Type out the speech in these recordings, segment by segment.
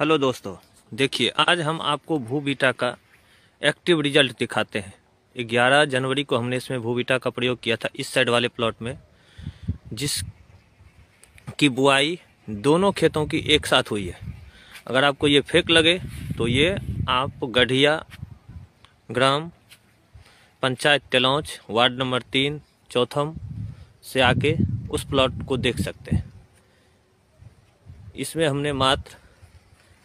hello दोस्तों देखिए आज हम आपको भूबीटा का एक्टिव रिजल्ट दिखाते हैं 11 जनवरी को हमने इसमें भूबीटा का प्रयोग किया था इस साइड वाले प्लॉट में जिस की बुआई दोनों खेतों की एक साथ हुई है अगर आपको ये फेक लगे तो ये आप गढ़िया ग्राम पंचायत तेलौच वार्ड नंबर तीन चौथम से आके उस प्लॉट को देख सकते हैं इसमें हमने मात्र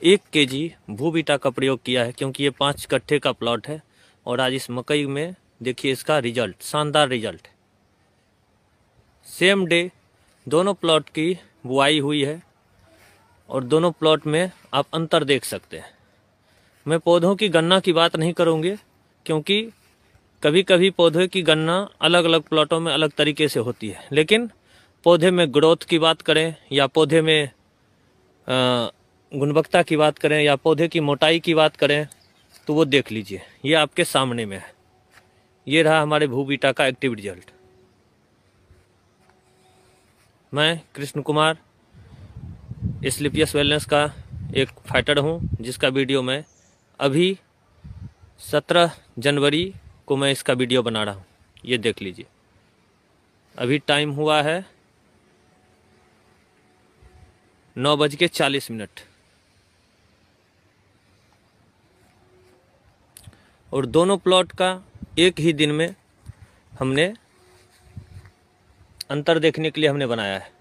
एक के जी भूबिटा का प्रयोग किया है क्योंकि ये पाँच कट्ठे का प्लॉट है और आज इस मकई में देखिए इसका रिजल्ट शानदार रिजल्ट सेम डे दोनों प्लॉट की बुआई हुई है और दोनों प्लॉट में आप अंतर देख सकते हैं मैं पौधों की गन्ना की बात नहीं करूँगी क्योंकि कभी कभी पौधे की गन्ना अलग अलग प्लॉटों में अलग तरीके से होती है लेकिन पौधे में ग्रोथ की बात करें या पौधे में आ, गुणवत्ता की बात करें या पौधे की मोटाई की बात करें तो वो देख लीजिए ये आपके सामने में है ये रहा हमारे भूबीटा का एक्टिव रिजल्ट मैं कृष्ण कुमार स्लिपियस वेलनेस का एक फाइटर हूँ जिसका वीडियो मैं अभी सत्रह जनवरी को मैं इसका वीडियो बना रहा हूँ ये देख लीजिए अभी टाइम हुआ है नौ बज के चालीस मिनट और दोनों प्लॉट का एक ही दिन में हमने अंतर देखने के लिए हमने बनाया है